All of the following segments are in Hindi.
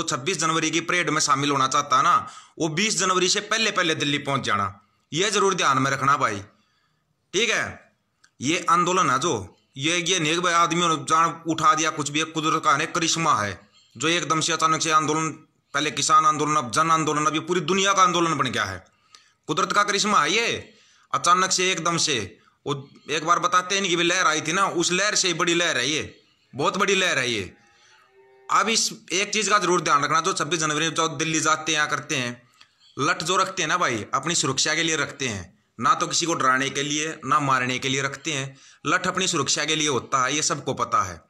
तो 26 जनवरी की परेड में शामिल होना चाहता ना वो 20 जनवरी से पहले पहले दिल्ली पहुंच जाना ये जरूर ध्यान में रखना भाई ठीक है ये आंदोलन है जो ये ये नेक भाई आदमियों ने जान उठा दिया कुछ भी कुदरत का है करिश्मा है जो एकदम से अचानक से आंदोलन पहले किसान आंदोलन अब जन आंदोलन अब ये पूरी दुनिया का आंदोलन बन गया है कुदरत का करिश्मा है ये अचानक से एकदम से वो एक बार बताते हैं कि लहर आई थी ना उस लहर से बड़ी लहर है ये बहुत बड़ी लहर है ये अब इस एक चीज़ का जरूर ध्यान रखना जो छब्बीस जनवरी में जो दिल्ली जाते हैं करते हैं लट जो रखते हैं ना भाई अपनी सुरक्षा के लिए रखते हैं ना तो किसी को डराने के लिए ना मारने के लिए रखते हैं लठ अपनी सुरक्षा के लिए होता है ये सबको पता है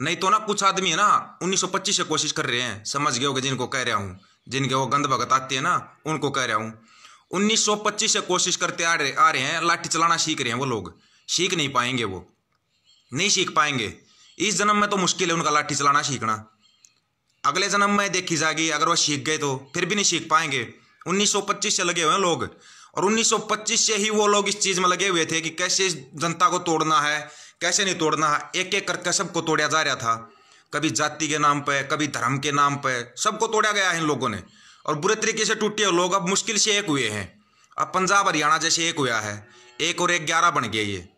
नहीं तो ना कुछ आदमी है ना 1925 से कोशिश कर रहे हैं समझ गए जिनको कह रहा हूँ जिनके वो गंद भगत आते हैं ना उनको कह रहा हूँ 1925 से कोशिश करते आ रहे आ रहे हैं लाठी चलाना सीख रहे हैं वो लोग सीख नहीं पाएंगे वो नहीं सीख पाएंगे इस जन्म में तो मुश्किल है उनका लाठी चलाना सीखना अगले जन्म में देखी जाएगी अगर वह सीख गए तो फिर भी नहीं सीख पाएंगे 1925 से लगे हुए हैं लोग और 1925 से ही वो लोग इस चीज़ में लगे हुए थे कि कैसे जनता को तोड़ना है कैसे नहीं तोड़ना है एक एक करके सबको तोड़ा जा रहा था कभी जाति के नाम पर कभी धर्म के नाम पर सबको तोड़ा गया है इन लोगों ने और बुरे तरीके से टूटे लोग अब मुश्किल से एक हुए हैं अब पंजाब हरियाणा जैसे एक हुआ है एक और एक ग्यारह बन गया ये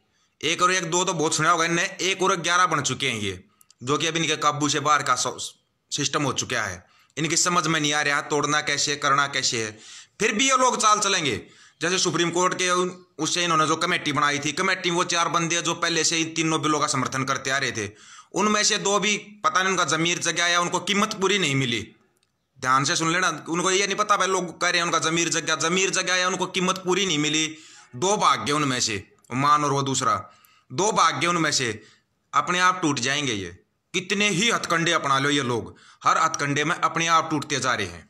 एक और एक दो तो बहुत सुना होगा इन्हें एक और एक ग्यारह बन चुके हैं ये जो कि अभी इनके काबू से बाहर का सिस्टम हो चुका है इनकी समझ में नहीं आ रहा तोड़ना कैसे है करना कैसे है फिर भी ये लोग चाल चलेंगे जैसे सुप्रीम कोर्ट के उससे इन्होंने जो कमेटी बनाई थी कमेटी वो चार बंदे जो पहले से ही तीनों बिलों का समर्थन करते आ रहे थे उनमें से दो भी पता नहीं उनका जमीर जगह या उनको कीमत पूरी नहीं मिली ध्यान से सुन लेना उनको ये नहीं पता भाई लोग कह रहे हैं उनका जमीर जगह जमीर जगह या उनको कीमत पूरी नहीं मिली दो भाग्य उनमें से मान और वो दूसरा दो भाग्य उनमें से अपने आप टूट जाएंगे ये कितने ही हथकंडे अपना लो ये लोग हर हथकंडे में अपने आप टूटते जा रहे हैं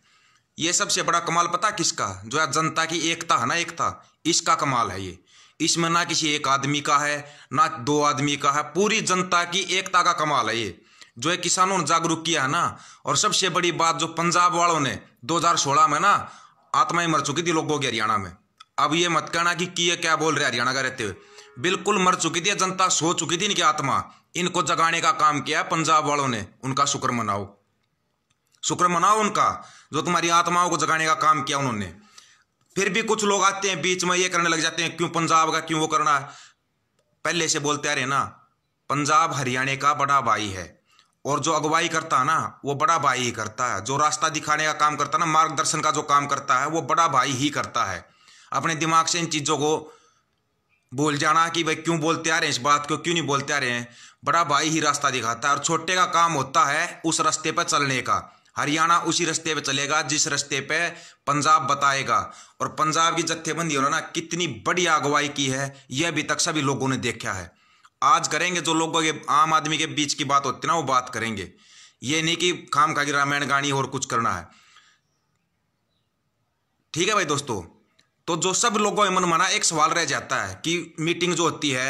ये सबसे बड़ा कमाल पता किसका जो है जनता की एकता है ना एकता इसका कमाल है ये इसमें ना किसी एक आदमी का है ना दो आदमी का है पूरी जनता की एकता का कमाल है ये जो है किसानों ने जागरूक किया है ना और सबसे बड़ी बात जो पंजाब वालों ने 2016 में ना आत्माएं मर चुकी थी लोगों की हरियाणा में अब ये मत कहना कि किए क्या बोल रहे हरियाणा का रहते हुए बिल्कुल मर चुकी थी जनता सो चुकी थी इनकी आत्मा इनको जगाने का काम किया पंजाब वालों ने उनका शुक्र मनाओ शुक्र मनाओ उनका जो तुम्हारी आत्माओं को जगाने का काम किया उन्होंने फिर भी कुछ लोग आते हैं बीच में ये करने लग जाते हैं क्यों पंजाब का क्यों वो करना है पहले से बोलते आ रहे ना पंजाब हरियाणा का बड़ा भाई है और जो अगुवाई करता है ना वो बड़ा भाई ही करता है जो रास्ता दिखाने का काम करता है ना मार्गदर्शन का जो काम करता है वो बड़ा भाई ही करता है अपने दिमाग से इन चीज़ों को बोल जाना कि भाई क्यों बोलते आ रहे हैं इस बात को क्यों नहीं बोलते आ रहे हैं बड़ा भाई ही रास्ता दिखाता है और छोटे का काम होता है उस रास्ते पर चलने का हरियाणा उसी रास्ते पर चलेगा जिस रास्ते पे पंजाब बताएगा और पंजाब की जत्थेबंदी उन्होंने कितनी बड़ी अगुवाई की है यह अभी तक सभी लोगों ने देखा है आज करेंगे जो लोगों के आम आदमी के बीच की बात होती ना वो बात करेंगे ये नहीं कि खाम खा की रामायण गाणी और कुछ करना है ठीक है भाई दोस्तों तो जो सब लोगों ने मन माना एक सवाल रह जाता है कि मीटिंग जो होती है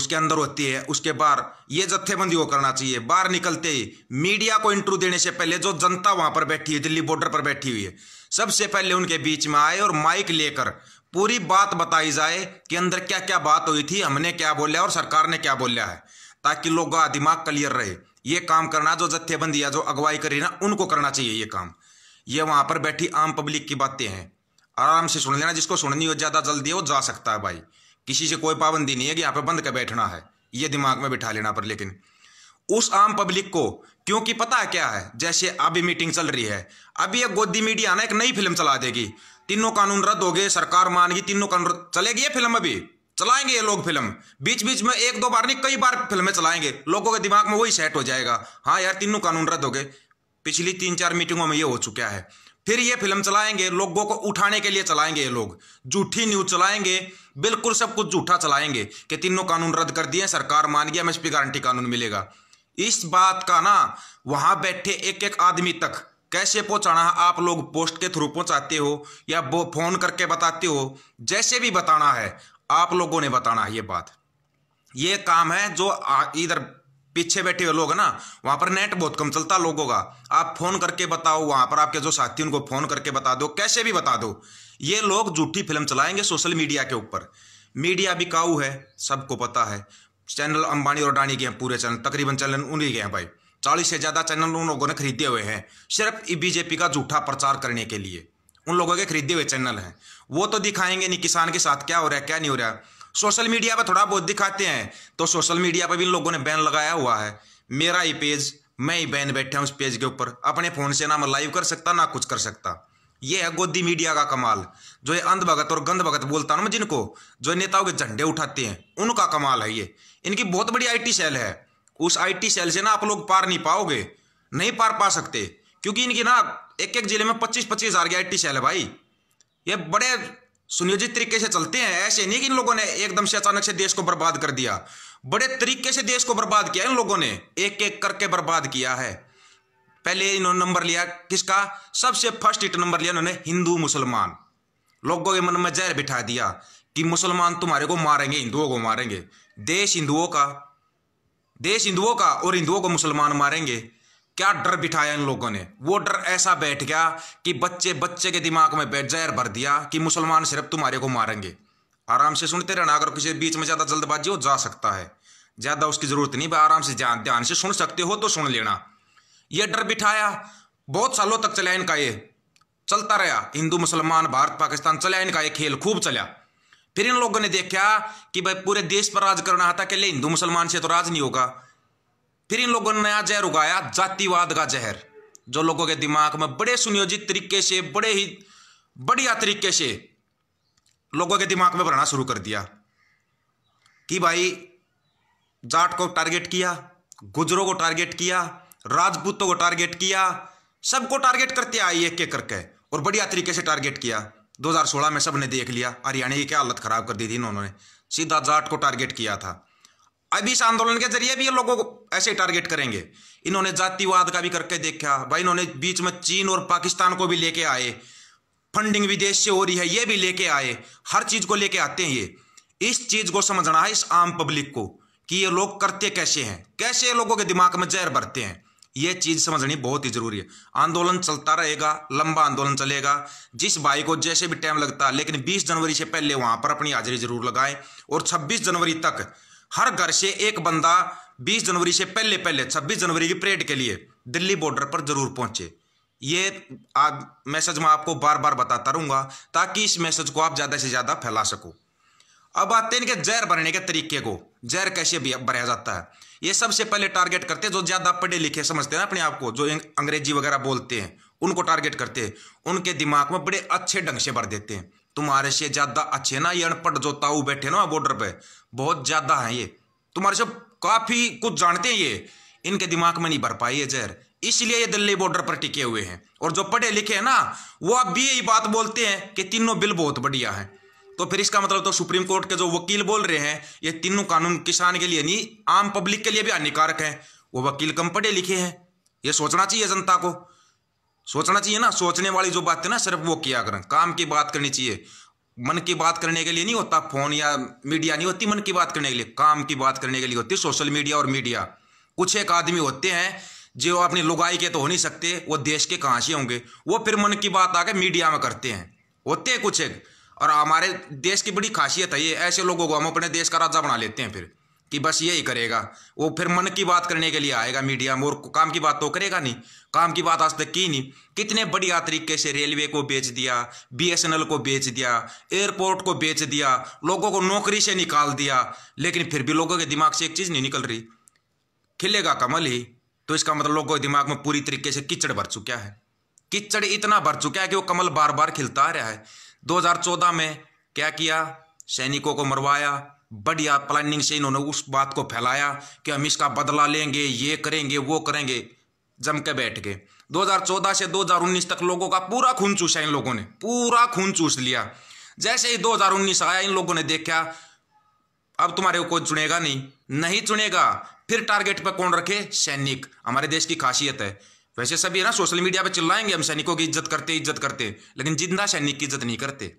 उसके अंदर होती है उसके बाहर ये जत्थेबंदी को करना चाहिए बाहर निकलते ही मीडिया को इंटरव्यू देने से पहले जो जनता वहां पर बैठी है दिल्ली बॉर्डर पर बैठी हुई है सबसे पहले उनके बीच में आए और माइक लेकर पूरी बात बताई जाए कि अंदर क्या क्या बात हुई थी हमने क्या बोला और सरकार ने क्या बोला है ताकि लोगों का दिमाग क्लियर रहे ये काम करना जो जत्थेबंदी या जो अगुवाई करी ना उनको करना चाहिए ये काम ये वहां पर बैठी आम पब्लिक की बातें हैं आराम से सुन लेना जिसको सुननी हो ज़्यादा जल्दी हो जा सकता है भाई किसी से कोई पाबंदी नहीं है कि यहाँ पे बंद कर बैठना है ये दिमाग में बिठा लेना पर लेकिन उस आम पब्लिक को क्योंकि पता है क्या है जैसे अभी मीटिंग चल रही है अभी ये गोदी मीडिया ना एक नई फिल्म चला देगी तीनों कानून रद्द हो गए सरकार मानगी तीनों कानून चलेगी ये फिल्म अभी चलाएंगे ये लोग फिल्म बीच बीच में एक दो बार नहीं कई बार फिल्में चलाएंगे लोगों के दिमाग में वही सेट हो जाएगा हाँ यार तीनों कानून रद्द हो गए पिछली तीन चार मीटिंगों में ये हो चुका है फिर ये फिल्म चलाएंगे लोगों को उठाने के लिए चलाएंगे ये लोग झूठी न्यूज चलाएंगे बिल्कुल सब कुछ झूठा चलाएंगे कि तीनों कानून रद्द कर दिए सरकार मान गया एमएसपी गारंटी कानून मिलेगा इस बात का ना वहां बैठे एक एक आदमी तक कैसे पहुंचाना आप लोग पोस्ट के थ्रू पहुंचाते हो या फोन करके बताते हो जैसे भी बताना है आप लोगों ने बताना है ये बात ये काम है जो इधर पीछे बैठे हुए लोग ना वहां पर नेट बहुत कम चलता लोगों का आप फोन करके बताओ वहां पर आपके जो साथी उनको फोन करके बता दो कैसे भी बता दो ये लोग झूठी फिल्म चलाएंगे सोशल मीडिया के ऊपर मीडिया भी काऊ है सबको पता है चैनल अंबानी और अडानी के हैं पूरे चैनल तकरीबन चैनल उन्हीं के हैं भाई चालीस से ज़्यादा चैनल उन लोगों ने खरीदे हुए हैं सिर्फ बीजेपी का झूठा प्रचार करने के लिए उन लोगों के खरीदे हुए चैनल हैं वो तो दिखाएंगे नहीं किसान के साथ क्या हो रहा है क्या नहीं हो रहा सोशल मीडिया पर थोड़ा बहुत दिखाते हैं तो सोशल मीडिया पर भी इन लोगों ने बैन लगाया हुआ है मेरा ही पेज मैं ही बैन बैठा हूँ उस पेज के ऊपर अपने फ़ोन से ना मैं लाइव कर सकता ना कुछ कर सकता ये है गोदी मीडिया का कमाल जो ये अंधभगत और गंध भगत बोलता ना जिनको जो नेताओं के झंडे उठाते हैं उनका कमाल है ये इनकी बहुत बड़ी आईटी सेल है उस आईटी सेल से ना आप लोग पार नहीं पाओगे नहीं पार पा सकते क्योंकि इनकी ना एक एक जिले में पच्चीस पच्चीस हजार की आई टी सेल है भाई ये बड़े सुनियोजित तरीके से चलते हैं ऐसे नहीं कि इन लोगों ने एकदम से अचानक से देश को बर्बाद कर दिया बड़े तरीके से देश को बर्बाद किया इन लोगों ने एक एक करके बर्बाद किया है पहले इन्होंने नंबर लिया किसका सबसे फर्स्ट इट नंबर लिया इन्होंने हिंदू मुसलमान लोगों के मन में जहर बिठा दिया कि मुसलमान तुम्हारे को मारेंगे हिंदुओं को मारेंगे देश हिंदुओं का देश हिंदुओं का और हिंदुओं को मुसलमान मारेंगे क्या डर बिठाया इन लोगों ने वो डर ऐसा बैठ गया कि बच्चे बच्चे के दिमाग में बैठ जाए भर दिया कि मुसलमान सिर्फ तुम्हारे को मारेंगे आराम से सुनते रहना अगर किसी बीच में ज़्यादा जल्दबाजी हो जा सकता है ज़्यादा उसकी ज़रूरत नहीं आराम से ध्यान से सुन सकते हो तो सुन लेना ये डर बिठाया बहुत सालों तक चला इनका ये चलता रहा हिंदू मुसलमान भारत पाकिस्तान चला इनका ये खेल खूब चला फिर इन लोगों ने देखा कि भाई पूरे देश पर राज करना था कि हिंदू मुसलमान से तो राज नहीं होगा फिर इन लोगों ने नया जहर उगाया जातिवाद का जहर जो लोगों के दिमाग में बड़े सुनियोजित तरीके से बड़े ही बढ़िया तरीके से लोगों के दिमाग में भरना शुरू कर दिया कि भाई जाट को टारगेट किया गुजरों को टारगेट किया राजपूतों को टारगेट किया सबको टारगेट करते आई एक एक करके और बढ़िया तरीके से टारगेट किया 2016 में सब ने देख लिया हरियाणा की क्या हालत खराब कर दी थी इन्होंने सीधा जाट को टारगेट किया था अब इस आंदोलन के जरिए भी ये लोगों को ऐसे टारगेट करेंगे इन्होंने जातिवाद का भी करके देखा भाई इन्होंने बीच में चीन और पाकिस्तान को भी लेके आए फंडिंग विदेश से हो रही है ये भी लेके आए हर चीज को लेके आते हैं ये इस चीज को समझना है इस आम पब्लिक को कि ये लोग करते कैसे हैं कैसे लोगों के दिमाग में जहर भरते हैं ये चीज समझनी बहुत ही जरूरी है आंदोलन चलता रहेगा लंबा आंदोलन चलेगा जिस भाई को जैसे भी टाइम लगता है लेकिन 20 जनवरी से पहले वहां पर अपनी हाजिरी जरूर लगाएं और 26 जनवरी तक हर घर से एक बंदा 20 जनवरी से पहले पहले 26 जनवरी की परेड के लिए दिल्ली बॉर्डर पर जरूर पहुंचे ये आज मैसेज मैं आपको बार बार बताता रहूंगा ताकि इस मैसेज को आप ज़्यादा से ज़्यादा फैला सको अब आते हैं इनके जहर भरने के तरीके को जहर कैसे बनाया जाता है ये सबसे पहले टारगेट करते हैं जो ज़्यादा पढ़े लिखे समझते हैं ना अपने आप को जो अंग्रेजी वगैरह बोलते हैं उनको टारगेट करते हैं उनके दिमाग में बड़े अच्छे ढंग से भर देते हैं तुम्हारे से ज़्यादा अच्छे ना ये अनपढ़ जो ताऊ बैठे ना बॉर्डर पे बहुत ज़्यादा है ये तुम्हारे से काफ़ी कुछ जानते हैं ये इनके दिमाग में नहीं भर पाई है जहर इसलिए ये दिल्ली बॉर्डर पर टिके हुए हैं और जो पढ़े लिखे हैं ना वो अब भी यही बात बोलते हैं कि तीनों बिल बहुत बढ़िया है तो फिर इसका मतलब तो सुप्रीम कोर्ट के जो वकील बोल रहे हैं ये तीनों कानून किसान के लिए नहीं आम पब्लिक के लिए भी हानिकारक है वो वकील कम पढ़े लिखे हैं ये सोचना चाहिए जनता को सोचना चाहिए ना सोचने वाली जो बात है ना सिर्फ वो किया करें काम की बात करनी चाहिए मन की बात करने के लिए नहीं होता फोन या मीडिया नहीं होती मन की बात करने के लिए काम की बात करने के लिए होती सोशल मीडिया और मीडिया कुछ एक आदमी होते हैं जो अपनी लुगाई के तो हो नहीं सकते वो देश के कहाँ से होंगे वो फिर मन की बात आके मीडिया में करते हैं होते हैं कुछ एक और हमारे देश की बड़ी खासियत है ये ऐसे लोगों को हम अपने देश का राजा बना लेते हैं फिर कि बस यही करेगा वो फिर मन की बात करने के लिए आएगा मीडिया में और काम की बात तो करेगा नहीं काम की बात आज तक की नहीं कितने बढ़िया तरीके से रेलवे को बेच दिया बीएसएनएल को बेच दिया एयरपोर्ट को बेच दिया लोगों को नौकरी से निकाल दिया लेकिन फिर भी लोगों के दिमाग से एक चीज़ नहीं निकल रही खिलेगा कमल ही तो इसका मतलब लोगों के दिमाग में पूरी तरीके से किचड़ भर चुका है किचड़ इतना भर चुका है कि वो कमल बार बार खिलता रहा है 2014 में क्या किया सैनिकों को मरवाया बढ़िया प्लानिंग से इन्होंने उस बात को फैलाया कि हम इसका बदला लेंगे ये करेंगे वो करेंगे जम के बैठ के 2014 से 2019 तक लोगों का पूरा खून चूसा इन लोगों ने पूरा खून चूस लिया जैसे ही 2019 आया इन लोगों ने देखा अब तुम्हारे को कोई चुनेगा नहीं नहीं चुनेगा फिर टारगेट पर कौन रखे सैनिक हमारे देश की खासियत है वैसे सभी ना सोशल मीडिया पर चिल्लाएंगे हम सैनिकों की इज्जत करते इज्जत करते लेकिन जिंदा सैनिक की इज्जत नहीं करते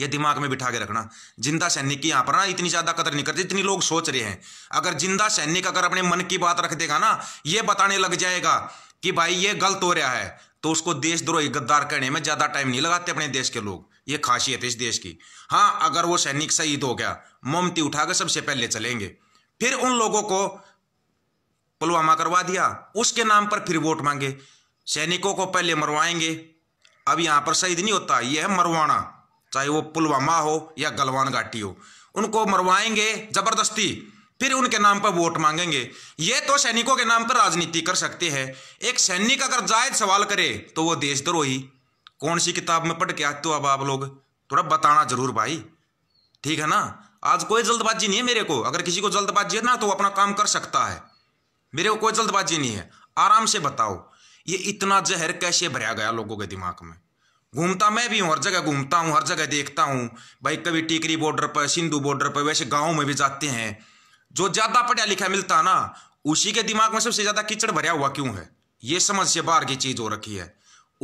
यह दिमाग में बिठा के रखना जिंदा सैनिक की यहाँ पर ना इतनी ज़्यादा कदर नहीं करते जितनी लोग सोच रहे हैं अगर जिंदा सैनिक अगर अपने मन की बात रख देगा ना ये बताने लग जाएगा कि भाई ये गलत हो रहा है तो उसको देशद्रोही गद्दार कहने में ज़्यादा टाइम नहीं लगाते अपने देश के लोग ये खासियत है इस देश की हाँ अगर वो सैनिक शहीद हो गया मोमती उठाकर सबसे पहले चलेंगे फिर उन लोगों को पुलवामा करवा दिया उसके नाम पर फिर वोट मांगे सैनिकों को पहले मरवाएंगे अब यहां पर शहीद नहीं होता यह है मरवाना चाहे वो पुलवामा हो या गलवान घाटी हो उनको मरवाएंगे जबरदस्ती फिर उनके नाम पर वोट मांगेंगे ये तो सैनिकों के नाम पर राजनीति कर सकते हैं एक सैनिक अगर जायज सवाल करे तो वो देशद्रोही कौन सी किताब में पढ़ के आते हो अब आप लोग थोड़ा बताना जरूर भाई ठीक है ना आज कोई जल्दबाजी नहीं है मेरे को अगर किसी को जल्दबाजी है ना तो वो अपना काम कर सकता है मेरे को कोई जल्दबाजी नहीं है आराम से बताओ ये इतना जहर कैसे भरा गया लोगों के दिमाग में घूमता मैं भी हूँ हर जगह घूमता हूँ हर जगह देखता हूँ भाई कभी टीकरी बॉर्डर पर सिंधु बॉर्डर पर वैसे गाँव में भी जाते हैं जो ज़्यादा पढ़ा लिखा मिलता है ना उसी के दिमाग में सबसे ज़्यादा कीचड़ भरा हुआ क्यों है ये समझ से बाहर की चीज़ हो रखी है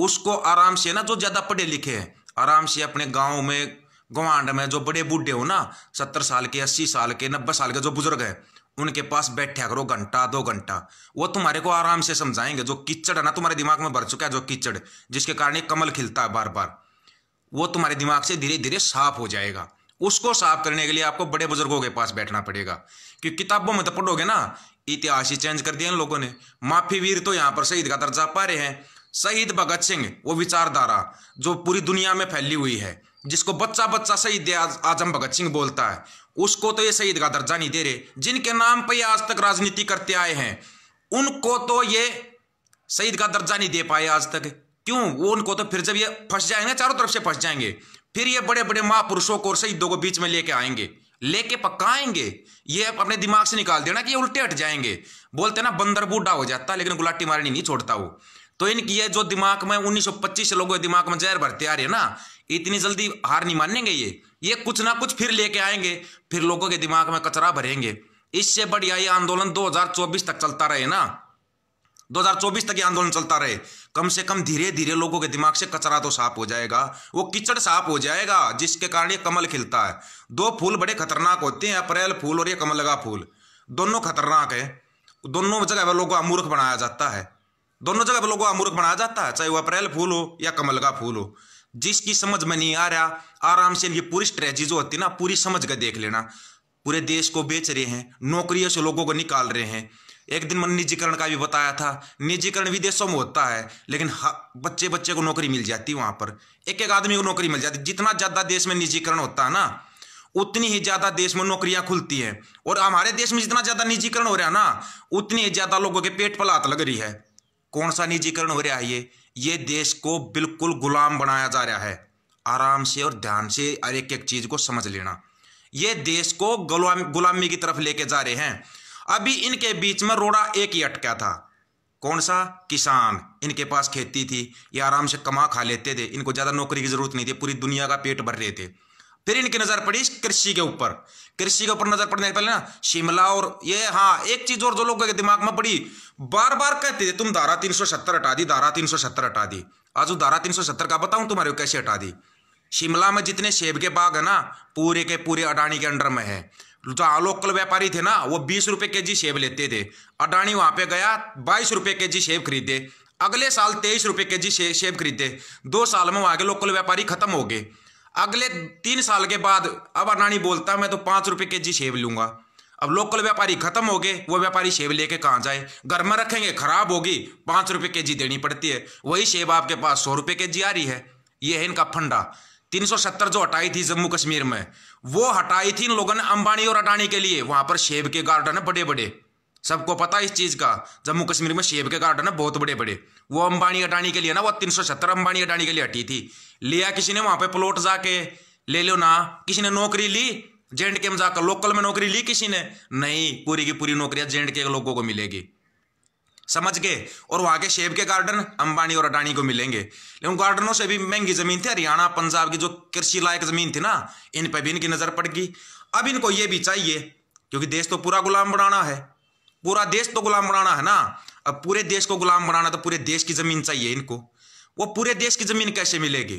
उसको आराम से ना जो ज़्यादा पढ़े लिखे हैं आराम से अपने गाँव में गवांड में जो बड़े बूढ़े हो ना सत्तर साल के अस्सी साल के नब्बे साल के जो बुजुर्ग हैं उनके पास बैठा करो घंटा दो घंटा वो तुम्हारे को आराम से समझाएंगे जो कीचड़ है ना तुम्हारे दिमाग में भर चुका है जो कीचड़ जिसके कारण कमल खिलता है बार बार वो तुम्हारे दिमाग से धीरे धीरे साफ हो जाएगा उसको साफ करने के लिए आपको बड़े बुजुर्गों के पास बैठना पड़ेगा क्योंकि किताबों में तो पढ़ोगे ना इतिहास ही चेंज कर दिया इन लोगों ने माफी वीर तो यहाँ पर शहीद का दर्जा पा रहे हैं शहीद भगत सिंह वो विचारधारा जो पूरी दुनिया में फैली हुई है जिसको बच्चा बच्चा शहीद आजम भगत सिंह बोलता है उसको तो ये शहीद का दर्जा नहीं दे रहे जिनके नाम पर आज तक राजनीति करते आए हैं उनको तो ये शहीद का दर्जा नहीं दे पाए आज तक क्यों वो उनको तो फिर जब ये फंस जाएंगे चारों तरफ से फंस जाएंगे फिर ये बड़े बड़े महापुरुषों को और शहीदों को बीच में लेके आएंगे लेके पकाएंगे ये अपने दिमाग से निकाल देना कि ये उल्टे हट जाएंगे बोलते ना बंदर बूढ़ा हो जाता लेकिन गुलाटी मारनी नहीं छोड़ता वो तो इनकी ये जो दिमाग में 1925 लोगों के दिमाग में जहर भरते आ रही है ना इतनी जल्दी हार नहीं मानेंगे ये ये कुछ ना कुछ फिर लेके आएंगे फिर लोगों के दिमाग में कचरा भरेंगे इससे बढ़िया ये आंदोलन 2024 तक चलता रहे ना 2024 तक ये आंदोलन चलता रहे कम से कम धीरे धीरे लोगों के दिमाग से कचरा तो साफ हो जाएगा वो कीचड़ साफ हो जाएगा जिसके कारण ये कमल खिलता है दो फूल बड़े खतरनाक होते हैं अप्रैल फूल और ये कमल का फूल दोनों खतरनाक है दोनों जगह लोगों को मूर्ख बनाया जाता है दोनों जगह लोगों का मूर्ख बनाया जाता है चाहे वह अप्रैल फूल हो या कमल का फूल हो जिसकी समझ में नहीं आ रहा आराम से इनकी पूरी स्ट्रेटजी जो होती है ना पूरी समझ कर देख लेना पूरे देश को बेच रहे हैं नौकरियों से लोगों को निकाल रहे हैं एक दिन मैंने निजीकरण का भी बताया था निजीकरण विदेशों में होता है लेकिन बच्चे बच्चे को नौकरी मिल जाती है वहां पर एक एक आदमी को नौकरी मिल जाती जितना ज़्यादा देश में निजीकरण होता है ना उतनी ही ज़्यादा देश में नौकरियां खुलती हैं और हमारे देश में जितना ज़्यादा निजीकरण हो रहा है ना उतनी ही ज़्यादा लोगों के पेट पर लात लग रही है कौन सा निजीकरण हो रहा है ये ये देश को बिल्कुल गुलाम बनाया जा रहा है आराम से और ध्यान से हर एक एक चीज़ को समझ लेना ये देश को गुलाम गुलामी की तरफ लेके जा रहे हैं अभी इनके बीच में रोड़ा एक ही अटका था कौन सा किसान इनके पास खेती थी ये आराम से कमा खा लेते थे इनको ज़्यादा नौकरी की ज़रूरत नहीं थी पूरी दुनिया का पेट भर रहे थे फिर इनकी नजर पड़ी कृषि के ऊपर कृषि के ऊपर नजर पड़ने पहले ना शिमला और ये हाँ एक चीज और जो लोगों के दिमाग में पड़ी बार बार कहते थे तुम धारा तीन हटा दी धारा तीन हटा दी आज धारा तीन का बताऊं तुम्हारे कैसे हटा दी शिमला में जितने सेब के बाग है ना पूरे के पूरे अडानी के अंडर में है जो लोकल व्यापारी थे ना वो बीस रुपए के जी सेब लेते थे अडानी वहां पे गया बाईस रुपए के जी सेब खरीदे अगले साल तेईस रुपए के जी सेब खरीदे दो साल में वहां के लोकल व्यापारी खत्म हो गए अगले तीन साल के बाद अब अडानी बोलता मैं तो पाँच रुपये के जी सेब लूँगा अब लोकल व्यापारी खत्म हो गए वो व्यापारी सेब लेके कहाँ जाए घर में रखेंगे खराब होगी पाँच रुपये के जी देनी पड़ती है वही सेब आपके पास सौ रुपये के जी आ रही है ये है इनका फंडा 370 जो हटाई थी जम्मू कश्मीर में वो हटाई थी इन लोगों ने अंबानी और अडानी के लिए वहां पर सेब के गार्डन है बड़े बड़े सबको पता इस चीज़ का जम्मू कश्मीर में शेब के गार्डन है बहुत बड़े बड़े वो अंबानी अडानी के लिए ना वो तीन सौ सत्तर अंबानी अडानी के लिए हटी थी लिया किसी ने वहां पे प्लॉट जाके ले लो ना किसी ने नौकरी ली जे के में जाकर लोकल में नौकरी ली किसी ने नहीं पूरी की पूरी नौकरियां जे के लोगों को मिलेगी समझ गए और वहां के शेब के गार्डन अंबानी और अडानी को मिलेंगे लेकिन गार्डनों से भी महंगी जमीन थी हरियाणा पंजाब की जो कृषि लायक जमीन थी ना इन पर भी इनकी नजर पड़ गई अब इनको ये भी चाहिए क्योंकि देश तो पूरा गुलाम बनाना है पूरा देश तो गुलाम बनाना है ना अब पूरे देश को गुलाम बनाना तो पूरे देश की जमीन चाहिए इनको वो पूरे देश की जमीन कैसे मिलेगी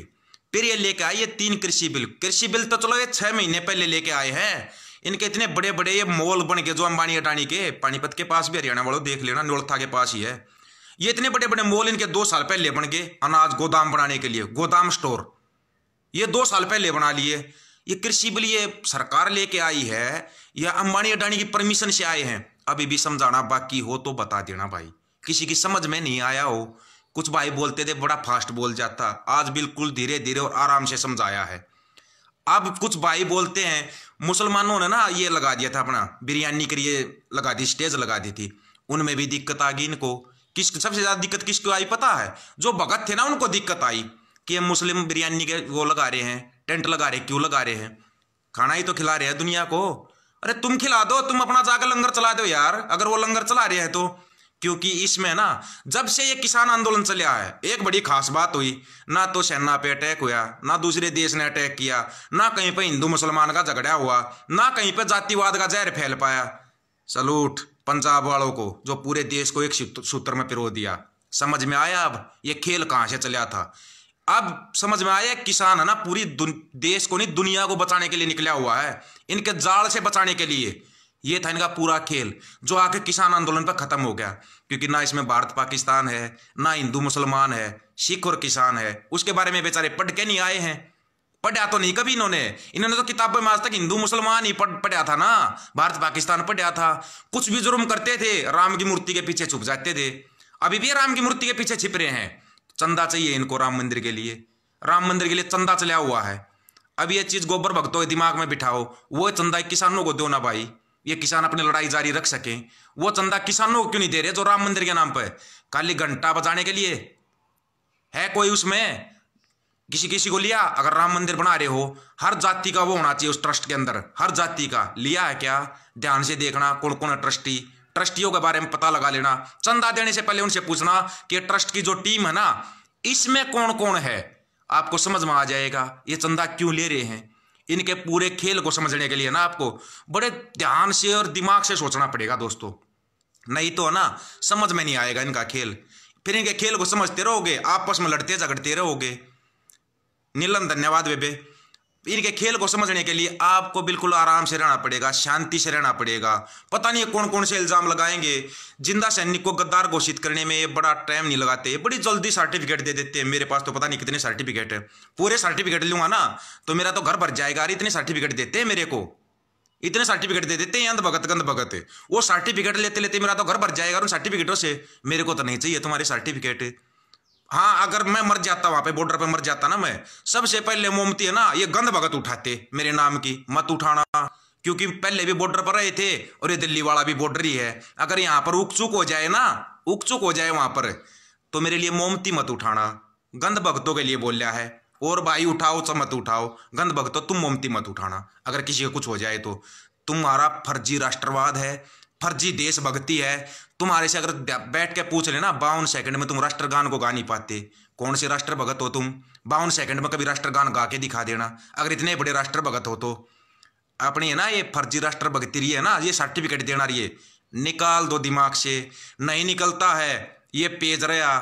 फिर ये लेके आए ये तीन कृषि बिल कृषि बिल तो चलो ये छह महीने पहले लेके आए हैं इनके इतने बड़े बड़े ये मॉल बन गए जो अंबानी अटानी के पानीपत के पास भी हरियाणा वालों देख लेना नोलथा के पास ही है ये इतने बड़े बड़े मॉल इनके दो साल पहले बन गए अनाज गोदाम बनाने के लिए गोदाम स्टोर ये दो साल पहले बना लिए ये कृषि बिल ये सरकार लेके आई है या अंबानी अडानी की परमिशन से आए हैं अभी भी समझाना बाकी हो तो बता देना भाई किसी की समझ में नहीं आया हो कुछ भाई बोलते थे बड़ा फास्ट बोल जाता आज बिल्कुल धीरे धीरे और आराम से समझाया है अब कुछ भाई बोलते हैं मुसलमानों ने ना ये लगा दिया था अपना बिरयानी के लिए लगा दी स्टेज लगा दी थी उनमें भी दिक्कत आ गई इनको किस सबसे ज़्यादा दिक्कत किसको आई पता है जो भगत थे ना उनको दिक्कत आई कि हम मुस्लिम बिरयानी के वो लगा रहे हैं टेंट लगा रहे क्यों लगा रहे हैं खाना ही तो खिला रहे हैं दुनिया को अरे तुम खिला दो तुम अपना जाकर लंगर चला दो यार अगर वो लंगर चला रहे हैं तो क्योंकि इसमें ना जब से ये किसान आंदोलन चला है एक बड़ी खास बात हुई ना तो सेना पे अटैक हुआ ना दूसरे देश ने अटैक किया ना कहीं पे हिंदू मुसलमान का झगड़ा हुआ ना कहीं पे जातिवाद का जहर फैल पाया सलूट पंजाब वालों को जो पूरे देश को एक सूत्र में पिरो दिया समझ में आया अब ये खेल कहां से चलिया था अब समझ में आया किसान है ना पूरी देश को नहीं दुनिया को बचाने के लिए निकला हुआ है इनके जाल से बचाने के लिए ये था इनका पूरा खेल जो आके किसान आंदोलन पर खत्म हो गया क्योंकि ना इसमें भारत पाकिस्तान है ना हिंदू मुसलमान है सिख और किसान है उसके बारे में बेचारे पढ़ के नहीं आए हैं पढ़ा तो नहीं कभी इन्होंने इन्होंने तो किताब में आज तक हिंदू मुसलमान ही पढ़ पढ़ा था ना भारत पाकिस्तान पढ़ा था कुछ भी जुर्म करते थे राम की मूर्ति के पीछे छुप जाते थे अभी भी राम की मूर्ति के पीछे छिप रहे हैं चंदा चाहिए इनको राम मंदिर के लिए राम मंदिर के लिए चंदा चलिया हुआ है अब ये चीज़ गोबर भक्तों के दिमाग में बिठाओ वो चंदा किसानों को दो ना भाई ये किसान अपनी लड़ाई जारी रख सके वो चंदा किसानों को क्यों नहीं दे रहे जो राम मंदिर के नाम पर खाली घंटा बजाने के लिए है कोई उसमें किसी किसी को लिया अगर राम मंदिर बना रहे हो हर जाति का वो होना चाहिए उस ट्रस्ट के अंदर हर जाति का लिया है क्या ध्यान से देखना कौन कौन है ट्रस्टी ट्रस्टियों के बारे में पता लगा लेना चंदा देने से पहले उनसे पूछना कि ट्रस्ट की जो टीम है ना इसमें कौन कौन है आपको समझ में आ जाएगा ये चंदा क्यों ले रहे हैं इनके पूरे खेल को समझने के लिए ना आपको बड़े ध्यान से और दिमाग से सोचना पड़ेगा दोस्तों नहीं तो ना समझ में नहीं आएगा इनका खेल फिर इनके खेल को समझते रहोगे आपस में लड़ते झगड़ते रहोगे नीलम धन्यवाद बेबे इनके खेल को समझने के लिए आपको बिल्कुल आराम से रहना पड़ेगा शांति से रहना पड़ेगा पता नहीं कौन कौन से इल्ज़ाम लगाएंगे जिंदा सैनिक को गद्दार घोषित करने में ये बड़ा टाइम नहीं लगाते बड़ी जल्दी सर्टिफिकेट दे देते हैं मेरे पास तो पता नहीं कितने सर्टिफिकेट है पूरे सर्टिफिकेट लूंगा ना तो मेरा तो घर भर जाएगा अरे इतने सर्टिफिकेट देते हैं मेरे को इतने सर्टिफिकेट दे देते हैं अंध भगत गंध भगत वो सर्टिफिकेट लेते लेते मेरा तो घर भर जाएगा उन सर्टिफिकेटों से मेरे को तो नहीं चाहिए तुम्हारे सर्टिफिकेट हाँ अगर मैं मर जाता वहां पे बॉर्डर पे मर जाता ना मैं सबसे पहले मोमती है ना ये गंद भगत उठाते मेरे नाम की मत उठाना क्योंकि पहले भी बॉर्डर पर रहे थे और ये दिल्ली वाला भी बॉर्डर ही है अगर यहाँ पर उकचुक हो जाए ना उकचुक हो जाए वहां पर तो मेरे लिए मोमती मत उठाना गंद भगतों के लिए बोलिया है और भाई उठाओ सब मत उठाओ गंद भगतो तुम मोमती मत उठाना अगर किसी का कुछ हो जाए तो तुम्हारा फर्जी राष्ट्रवाद है फर्जी देशभक्ति है तुम्हारे से अगर बैठ के पूछ लेना बावन सेकंड में तुम राष्ट्रगान को गा नहीं पाते कौन से राष्ट्रभगत हो तुम बावन सेकंड में कभी राष्ट्रगान गा के दिखा देना अगर इतने बड़े राष्ट्रभगत हो तो अपनी है ना ये फर्जी राष्ट्रभक्ति रही है ना ये सर्टिफिकेट देना रही है निकाल दो दिमाग से नहीं निकलता है ये पेज रहा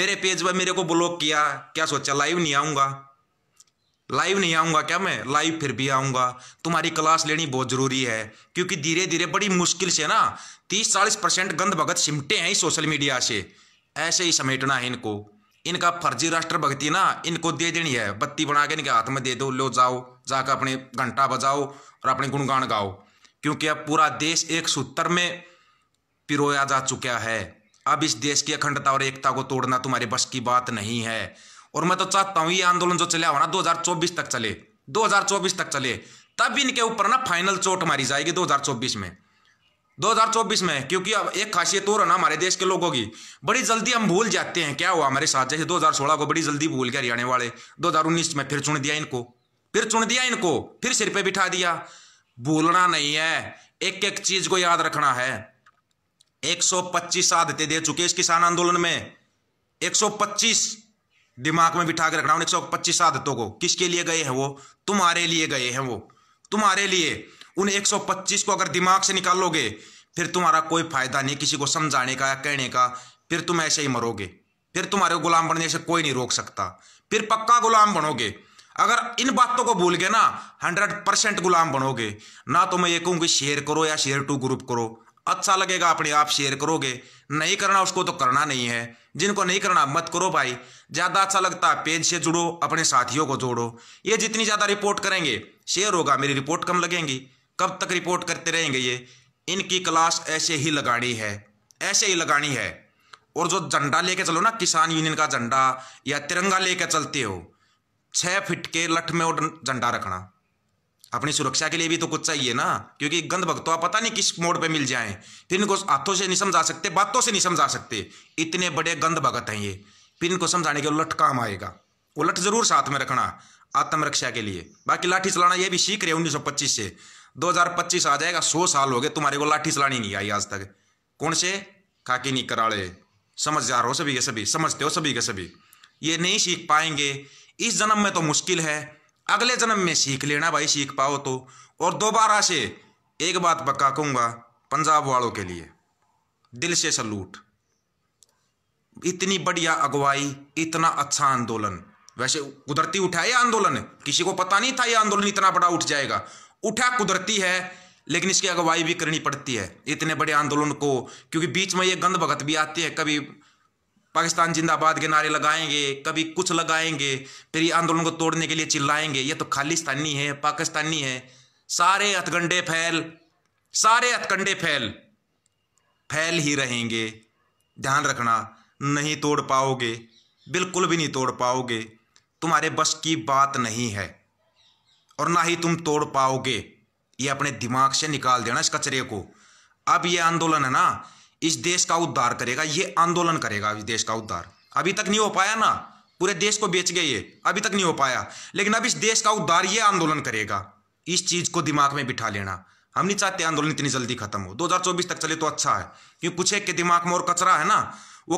मेरे पेज पर मेरे को ब्लॉक किया क्या सोचा लाइव नहीं आऊँगा लाइव नहीं आऊँगा क्या मैं लाइव फिर भी आऊँगा तुम्हारी क्लास लेनी बहुत ज़रूरी है क्योंकि धीरे धीरे बड़ी मुश्किल से ना तीस चालीस परसेंट गंद भगत सिमटे हैं सोशल मीडिया से ऐसे ही समेटना है इनको इनका फर्जी राष्ट्र भगती ना इनको दे देनी है बत्ती बना के इनके हाथ में दे दो लो जाओ जाकर अपने घंटा बजाओ और अपने गुणगान गाओ क्योंकि अब पूरा देश एक सूत्र में पिरोया जा चुका है अब इस देश की अखंडता और एकता को तोड़ना तुम्हारे बस की बात नहीं है और मैं तो चाहता हूँ ये आंदोलन जो दो हजार चौबीस तक चले चौबीस तक चले तब इनके ऊपर ना फाइनल चोट मारी जाएगी 2024 में 2024 में क्योंकि अब एक खासियत और है ना हमारे देश के लोगों की बड़ी जल्दी हम भूल जाते हैं क्या हुआ हमारे साथ जैसे 2016 को बड़ी जल्दी भूल गया हरियाणा वाले 2019 में फिर चुन दिया इनको फिर चुन दिया इनको फिर सिर पे बिठा दिया भूलना नहीं है एक एक चीज को याद रखना है 125 आदतें दे चुके इस किसान आंदोलन में पच्चीस दिमाग में बिठा के रखना उन एक सौ पच्चीस आदतों को किसके लिए गए हैं वो तुम्हारे लिए गए हैं वो तुम्हारे लिए उन 125 को अगर दिमाग से निकालोगे फिर तुम्हारा कोई फायदा नहीं किसी को समझाने का या कहने का फिर तुम ऐसे ही मरोगे फिर तुम्हारे गुलाम बनने से कोई नहीं रोक सकता फिर पक्का गुलाम बनोगे अगर इन बातों को भूल गए ना हंड्रेड परसेंट गुलाम बनोगे ना तो मैं ये कहूँगी शेयर करो या शेयर टू ग्रुप करो अच्छा लगेगा अपने आप शेयर करोगे नहीं करना उसको तो करना नहीं है जिनको नहीं करना मत करो भाई ज़्यादा अच्छा लगता है पेज से जुड़ो अपने साथियों को जोड़ो ये जितनी ज़्यादा रिपोर्ट करेंगे शेयर होगा मेरी रिपोर्ट कम लगेंगी कब तक रिपोर्ट करते रहेंगे ये इनकी क्लास ऐसे ही लगानी है ऐसे ही लगानी है और जो झंडा लेके चलो ना किसान यूनियन का झंडा या तिरंगा लेके चलते हो छः फिट के लठ में और झंडा रखना अपनी सुरक्षा के लिए भी तो कुछ चाहिए ना क्योंकि गंद आप पता नहीं किस मोड़ पे मिल जाए फिर इनको हाथों से नहीं समझा सकते बातों से नहीं समझा सकते इतने बड़े गंद भगत हैं ये फिर इनको समझाने के उलट काम आएगा उलट जरूर साथ में रखना आत्मरक्षा के लिए बाकी लाठी चलाना ये भी सीख रहे उन्नीस सौ पच्चीस से दो हजार पच्चीस आ जाएगा सौ साल हो गए तुम्हारे को लाठी चलानी नहीं आई आज तक कौन से खाकी नहीं कराड़े समझदार हो सभी के सभी समझते हो सभी के सभी ये नहीं सीख पाएंगे इस जन्म में तो मुश्किल है अगले जन्म में सीख लेना भाई सीख पाओ तो और दोबारा से एक बात पक्का कहूँगा पंजाब वालों के लिए दिल से सलूट इतनी बढ़िया अगुवाई इतना अच्छा आंदोलन वैसे कुदरती उठा आंदोलन किसी को पता नहीं था ये आंदोलन इतना बड़ा उठ जाएगा उठा कुदरती है लेकिन इसकी अगुवाई भी करनी पड़ती है इतने बड़े आंदोलन को क्योंकि बीच में ये गंद भगत भी आती है कभी पाकिस्तान जिंदाबाद के नारे लगाएंगे कभी कुछ लगाएंगे फिर ये आंदोलन को तोड़ने के लिए चिल्लाएंगे ये तो खालिस्तानी है पाकिस्तानी है सारे हथकंडे फैल सारे हथकंडे फैल फैल ही रहेंगे ध्यान रखना नहीं तोड़ पाओगे बिल्कुल भी नहीं तोड़ पाओगे तुम्हारे बस की बात नहीं है और ना ही तुम तोड़ पाओगे ये अपने दिमाग से निकाल देना इस कचरे को अब ये आंदोलन है ना इस देश का उद्धार करेगा ये आंदोलन करेगा इस देश का उद्धार अभी तक नहीं हो पाया ना पूरे देश को बेच गए ये अभी तक नहीं हो पाया लेकिन अब इस देश का उद्धार ये आंदोलन करेगा इस चीज़ को दिमाग में बिठा लेना हम नहीं चाहते आंदोलन इतनी जल्दी खत्म हो 2024 तक चले तो अच्छा है क्योंकि कुछ एक के दिमाग में और कचरा है ना